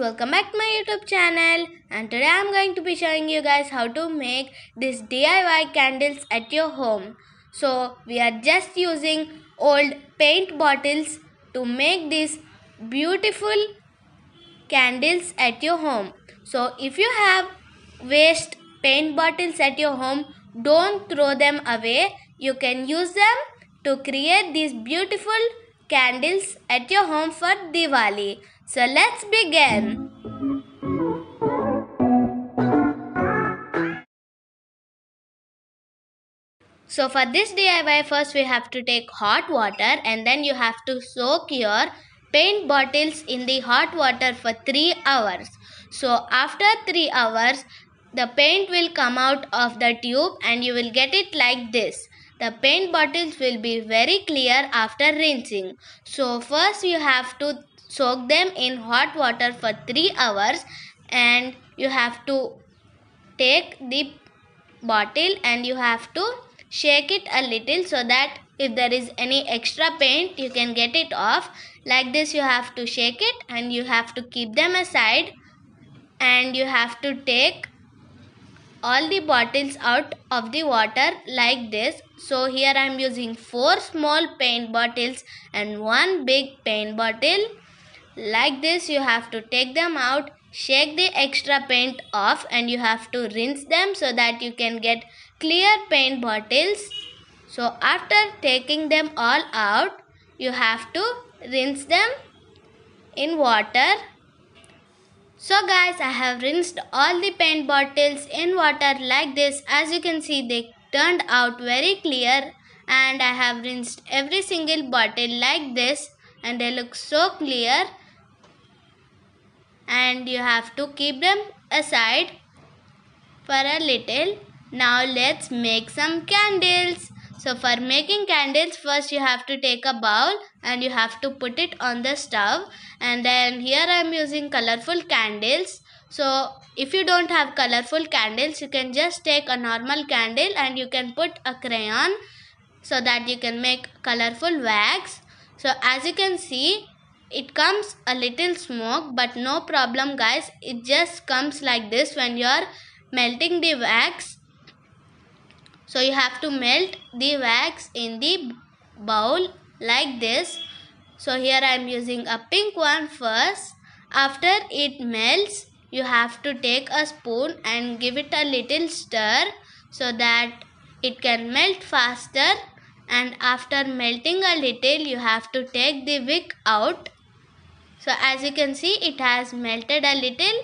welcome back to my youtube channel and today i'm going to be showing you guys how to make this diy candles at your home so we are just using old paint bottles to make these beautiful candles at your home so if you have waste paint bottles at your home don't throw them away you can use them to create these beautiful candles at your home for Diwali. So let's begin. So for this DIY first we have to take hot water and then you have to soak your paint bottles in the hot water for 3 hours. So after 3 hours the paint will come out of the tube and you will get it like this. The paint bottles will be very clear after rinsing. So first you have to soak them in hot water for 3 hours and you have to take the bottle and you have to shake it a little so that if there is any extra paint you can get it off like this you have to shake it and you have to keep them aside and you have to take all the bottles out of the water like this. So here I am using 4 small paint bottles and 1 big paint bottle. Like this you have to take them out, shake the extra paint off and you have to rinse them so that you can get clear paint bottles. So after taking them all out, you have to rinse them in water so guys I have rinsed all the paint bottles in water like this as you can see they turned out very clear and I have rinsed every single bottle like this and they look so clear and you have to keep them aside for a little. Now let's make some candles. So for making candles first you have to take a bowl and you have to put it on the stove and then here I am using colorful candles. So if you don't have colorful candles you can just take a normal candle and you can put a crayon so that you can make colorful wax. So as you can see it comes a little smoke but no problem guys it just comes like this when you are melting the wax so you have to melt the wax in the bowl like this. So here I am using a pink one first. After it melts, you have to take a spoon and give it a little stir so that it can melt faster and after melting a little you have to take the wick out so as you can see it has melted a little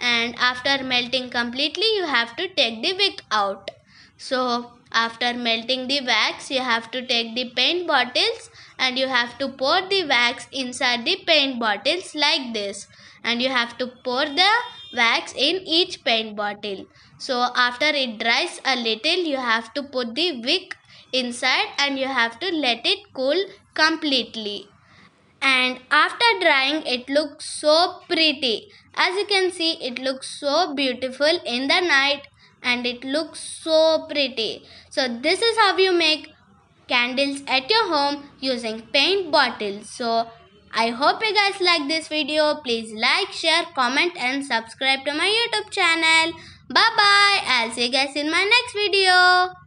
and after melting completely you have to take the wick out so after melting the wax, you have to take the paint bottles and you have to pour the wax inside the paint bottles like this. And you have to pour the wax in each paint bottle. So after it dries a little, you have to put the wick inside and you have to let it cool completely. And after drying, it looks so pretty. As you can see, it looks so beautiful in the night and it looks so pretty. So this is how you make candles at your home using paint bottles. So I hope you guys like this video. Please like, share, comment and subscribe to my YouTube channel. Bye bye. I'll see you guys in my next video.